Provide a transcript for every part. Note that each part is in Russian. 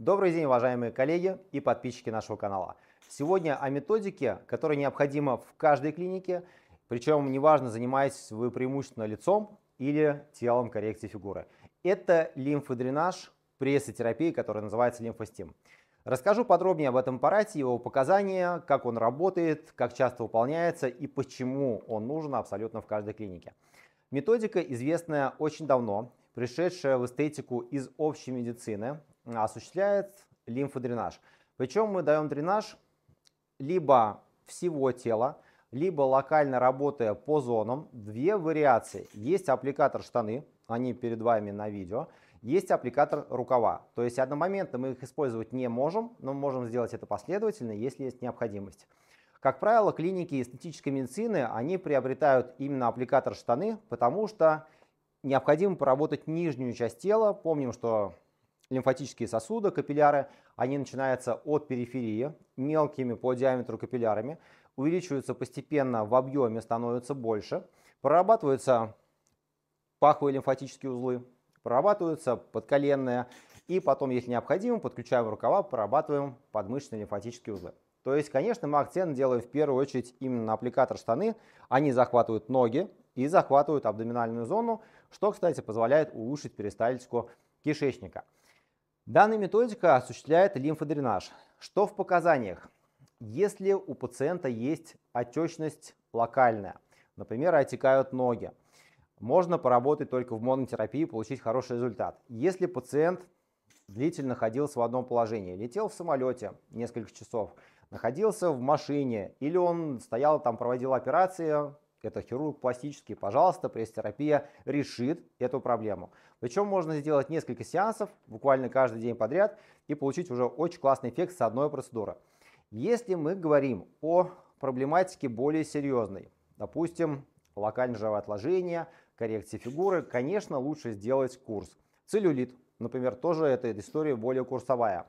Добрый день, уважаемые коллеги и подписчики нашего канала. Сегодня о методике, которая необходима в каждой клинике, причем неважно, занимаетесь вы преимущественно лицом или телом коррекции фигуры. Это лимфодренаж прессотерапии, которая называется лимфостим. Расскажу подробнее об этом аппарате, его показания, как он работает, как часто выполняется и почему он нужен абсолютно в каждой клинике. Методика известная очень давно, пришедшая в эстетику из общей медицины, осуществляет лимфодренаж. Причем мы даем дренаж либо всего тела, либо локально работая по зонам. Две вариации. Есть аппликатор штаны, они перед вами на видео. Есть аппликатор рукава. То есть одномоментно мы их использовать не можем, но мы можем сделать это последовательно, если есть необходимость. Как правило, клиники эстетической медицины, они приобретают именно аппликатор штаны, потому что необходимо поработать нижнюю часть тела. Помним, что лимфатические сосуды, капилляры, они начинаются от периферии, мелкими по диаметру капиллярами, увеличиваются постепенно в объеме, становятся больше, прорабатываются паховые лимфатические узлы, прорабатываются подколенные, и потом, если необходимо, подключаем рукава, прорабатываем подмышечные лимфатические узлы. То есть, конечно, мы акцент делаем в первую очередь именно на аппликатор штаны. Они захватывают ноги и захватывают абдоминальную зону, что, кстати, позволяет улучшить перистальтику кишечника. Данная методика осуществляет лимфодренаж. Что в показаниях? Если у пациента есть отечность локальная, например, отекают ноги, можно поработать только в монотерапии и получить хороший результат. Если пациент длительно находился в одном положении, летел в самолете несколько часов, находился в машине, или он стоял там, проводил операции, это хирург пластический, пожалуйста, пресс-терапия решит эту проблему. Причем можно сделать несколько сеансов, буквально каждый день подряд, и получить уже очень классный эффект с одной процедуры. Если мы говорим о проблематике более серьезной, допустим, локальное живоотложение, коррекции фигуры, конечно, лучше сделать курс. Целлюлит, например, тоже эта история более курсовая.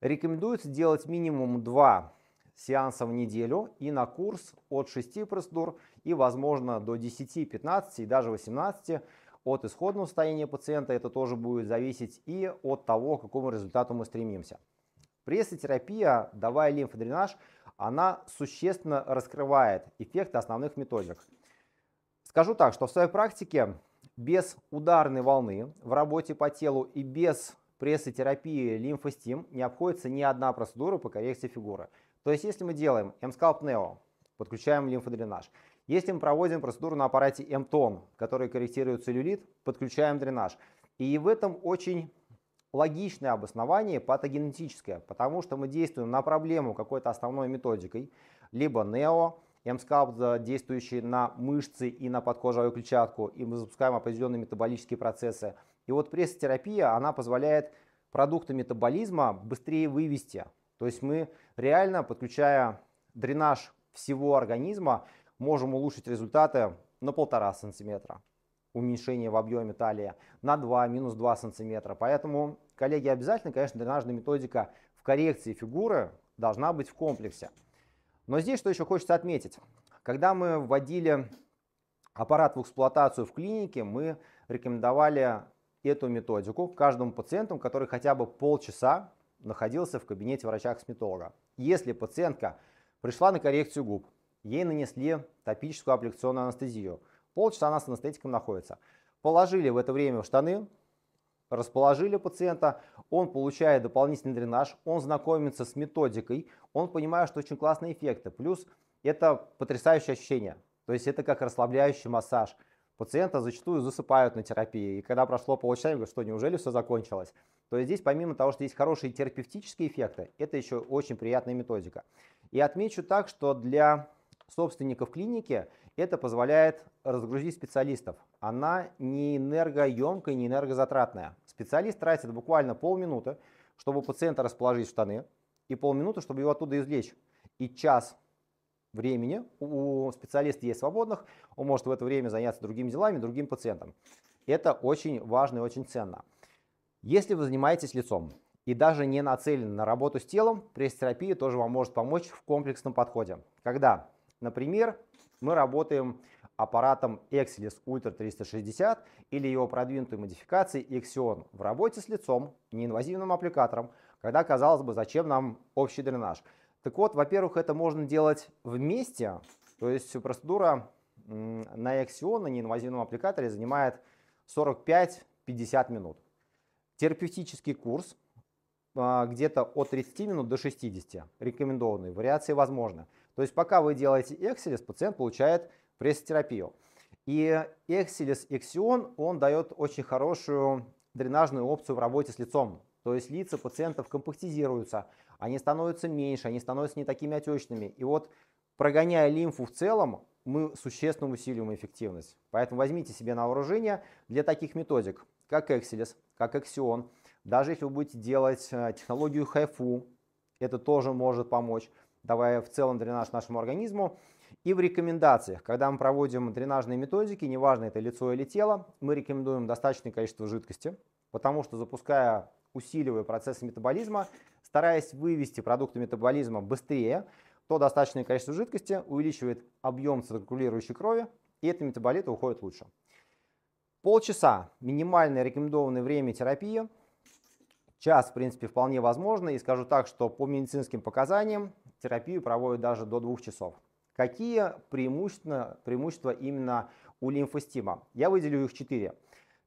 Рекомендуется делать минимум два сеансов в неделю и на курс от 6 процедур и, возможно, до 10, 15 и даже 18 от исходного состояния пациента. Это тоже будет зависеть и от того, к какому результату мы стремимся. Прессотерапия, давая лимфодренаж, она существенно раскрывает эффекты основных методик. Скажу так, что в своей практике без ударной волны в работе по телу и без прессотерапии лимфостим не обходится ни одна процедура по коррекции фигуры. То есть, если мы делаем M-Scalp Neo, подключаем лимфодренаж. Если мы проводим процедуру на аппарате M-Tone, который корректирует целлюлит, подключаем дренаж. И в этом очень логичное обоснование патогенетическое, потому что мы действуем на проблему какой-то основной методикой, либо NEO, MSCAP, действующий на мышцы и на подкожную клетчатку, и мы запускаем определенные метаболические процессы. И вот прессотерапия, она позволяет продукты метаболизма быстрее вывести то есть мы реально, подключая дренаж всего организма, можем улучшить результаты на полтора сантиметра уменьшение в объеме талии на 2, минус 2 сантиметра. Поэтому, коллеги, обязательно, конечно, дренажная методика в коррекции фигуры должна быть в комплексе. Но здесь что еще хочется отметить. Когда мы вводили аппарат в эксплуатацию в клинике, мы рекомендовали эту методику каждому пациенту, который хотя бы полчаса находился в кабинете врача-косметолога. Если пациентка пришла на коррекцию губ, ей нанесли топическую аппликационную анестезию, полчаса она с анестетиком находится, положили в это время в штаны, расположили пациента, он получает дополнительный дренаж, он знакомится с методикой, он понимает, что очень классные эффекты, плюс это потрясающее ощущение, то есть это как расслабляющий массаж – Пациента зачастую засыпают на терапии, и когда прошло полчаса, говорят, что неужели все закончилось? То есть здесь помимо того, что есть хорошие терапевтические эффекты, это еще очень приятная методика. И отмечу так, что для собственников клиники это позволяет разгрузить специалистов. Она не энергоемкая, не энергозатратная. Специалист тратит буквально полминуты, чтобы пациента расположить в штаны, и полминуты, чтобы его оттуда извлечь. И час времени у специалиста есть свободных, он может в это время заняться другими делами, другим пациентом. Это очень важно и очень ценно. Если вы занимаетесь лицом и даже не нацелены на работу с телом, пресс-терапия тоже вам может помочь в комплексном подходе. Когда, например, мы работаем аппаратом Exilis Ultra 360 или его продвинутой модификацией Exion в работе с лицом, неинвазивным аппликатором, когда, казалось бы, зачем нам общий дренаж – так вот, во-первых, это можно делать вместе. То есть процедура на эксион, на неинвазивном аппликаторе занимает 45-50 минут. Терапевтический курс а, где-то от 30 минут до 60, рекомендованные, вариации возможны. То есть пока вы делаете экселес, пациент получает пресс-терапию. И экселес эксион, он дает очень хорошую дренажную опцию в работе с лицом. То есть лица пациентов компактизируются, они становятся меньше, они становятся не такими отечными. И вот прогоняя лимфу в целом, мы существенно усиливаем эффективность. Поэтому возьмите себе на вооружение для таких методик, как Excelis, как Axion. Даже если вы будете делать э, технологию HFU, это тоже может помочь, давая в целом дренаж нашему организму. И в рекомендациях, когда мы проводим дренажные методики, неважно это лицо или тело, мы рекомендуем достаточное количество жидкости, потому что запуская, усиливая процессы метаболизма, стараясь вывести продукты метаболизма быстрее, то достаточное количество жидкости увеличивает объем циркулирующей крови, и эти метаболиты уходят лучше. Полчаса – минимальное рекомендованное время терапии. Час, в принципе, вполне возможно. И скажу так, что по медицинским показаниям терапию проводят даже до двух часов. Какие преимущественно, преимущества именно у лимфостима? Я выделю их четыре.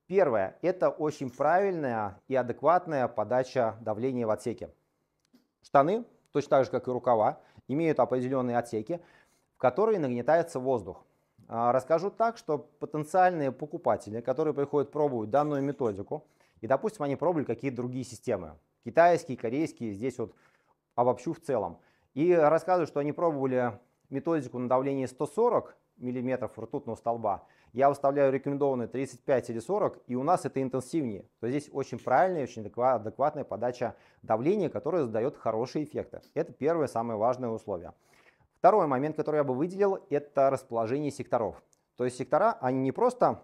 Первое – это очень правильная и адекватная подача давления в отсеке. Штаны, точно так же как и рукава, имеют определенные отсеки, в которые нагнетается воздух. А, расскажу так, что потенциальные покупатели, которые приходят пробовать данную методику, и, допустим, они пробовали какие-то другие системы, китайские, корейские, здесь вот обобщу в целом, и рассказывают, что они пробовали методику на давление 140 мм ртутного столба, я выставляю рекомендованные 35 или 40, и у нас это интенсивнее. То есть здесь очень правильная, очень адекватная подача давления, которая задает хорошие эффекты. Это первое самое важное условие. Второй момент, который я бы выделил, это расположение секторов. То есть сектора, они не просто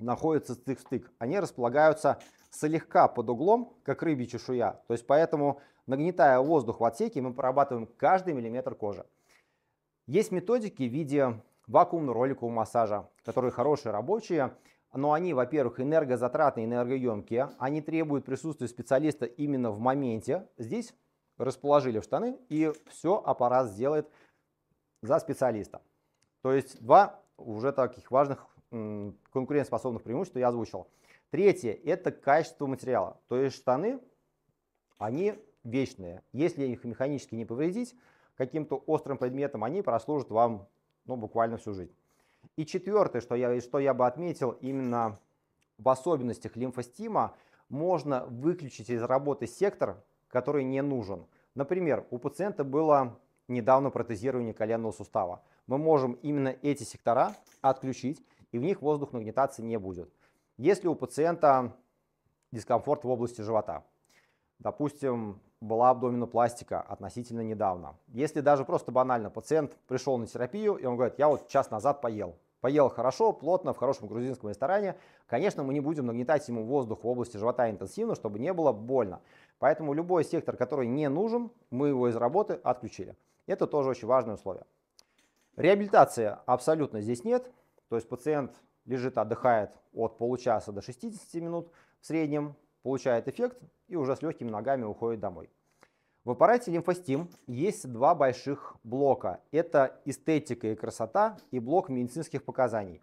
находятся стык в стык, они располагаются слегка под углом, как рыбья чешуя. То есть поэтому, нагнетая воздух в отсеке, мы прорабатываем каждый миллиметр кожи. Есть методики в виде вакуумного роликового массажа, которые хорошие рабочие, но они, во-первых, энергозатратные, энергоемкие, они требуют присутствия специалиста именно в моменте. Здесь расположили в штаны, и все аппарат сделает за специалиста. То есть два уже таких важных конкурентоспособных преимущества я озвучил. Третье – это качество материала. То есть штаны, они вечные. Если их механически не повредить, каким-то острым предметом они прослужат вам ну, буквально всю жизнь. И четвертое, что я, что я бы отметил именно в особенностях лимфостима, можно выключить из работы сектор, который не нужен. Например, у пациента было недавно протезирование коленного сустава. Мы можем именно эти сектора отключить, и в них воздух нагнетаться не будет. Если у пациента дискомфорт в области живота, допустим, была абдоминопластика относительно недавно. Если даже просто банально пациент пришел на терапию, и он говорит, я вот час назад поел. Поел хорошо, плотно, в хорошем грузинском ресторане. Конечно, мы не будем нагнетать ему воздух в области живота интенсивно, чтобы не было больно. Поэтому любой сектор, который не нужен, мы его из работы отключили. Это тоже очень важное условие. Реабилитация абсолютно здесь нет. То есть пациент лежит, отдыхает от получаса до 60 минут в среднем получает эффект и уже с легкими ногами уходит домой. В аппарате лимфостим есть два больших блока. Это эстетика и красота и блок медицинских показаний.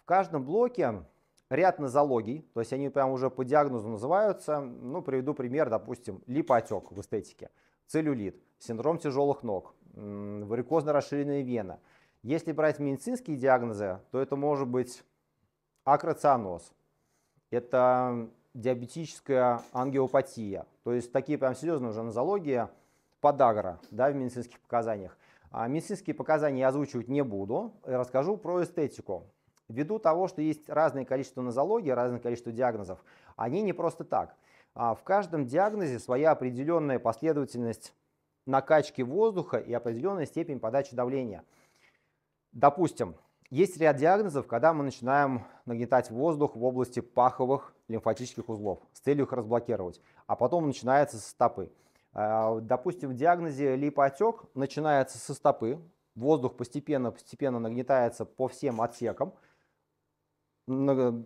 В каждом блоке ряд нозологий, то есть они прям уже по диагнозу называются. Ну, приведу пример, допустим, липотек в эстетике, целлюлит, синдром тяжелых ног, варикозно расширенная вена. Если брать медицинские диагнозы, то это может быть акроцианоз, это диабетическая ангиопатия, то есть такие прям серьезные уже нозология, подагра да, в медицинских показаниях. А медицинские показания я озвучивать не буду, расскажу про эстетику. Ввиду того, что есть разное количество нозологий, разное количество диагнозов, они не просто так. А в каждом диагнозе своя определенная последовательность накачки воздуха и определенная степень подачи давления. Допустим, есть ряд диагнозов, когда мы начинаем нагнетать воздух в области паховых лимфатических узлов с целью их разблокировать. А потом начинается со стопы. А, допустим, в диагнозе липоотек начинается со стопы, воздух постепенно-постепенно нагнетается по всем отсекам,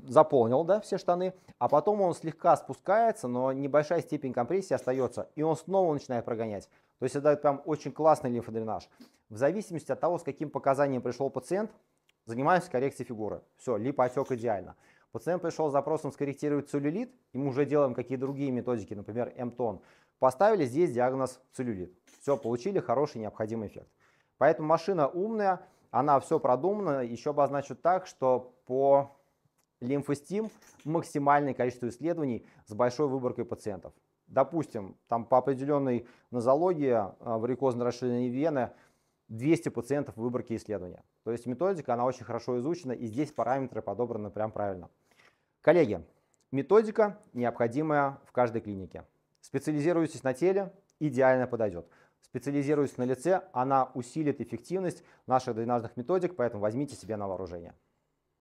заполнил да, все штаны, а потом он слегка спускается, но небольшая степень компрессии остается, и он снова начинает прогонять. То есть это прям очень классный лимфодренаж. В зависимости от того, с каким показанием пришел пациент, занимаемся коррекцией фигуры. Все, липоотек идеально. Пациент пришел с запросом скорректировать целлюлит, и мы уже делаем какие-то другие методики, например, МТОН. Поставили здесь диагноз целлюлит. Все, получили хороший необходимый эффект. Поэтому машина умная, она все продумана. Еще обозначу так, что по лимфостим максимальное количество исследований с большой выборкой пациентов. Допустим, там по определенной нозологии э, варикозно расширенной вены 200 пациентов в выборке исследования. То есть методика, она очень хорошо изучена, и здесь параметры подобраны прям правильно. Коллеги, методика, необходимая в каждой клинике. Специализируйтесь на теле, идеально подойдет. Специализируйтесь на лице, она усилит эффективность наших дренажных методик, поэтому возьмите себе на вооружение.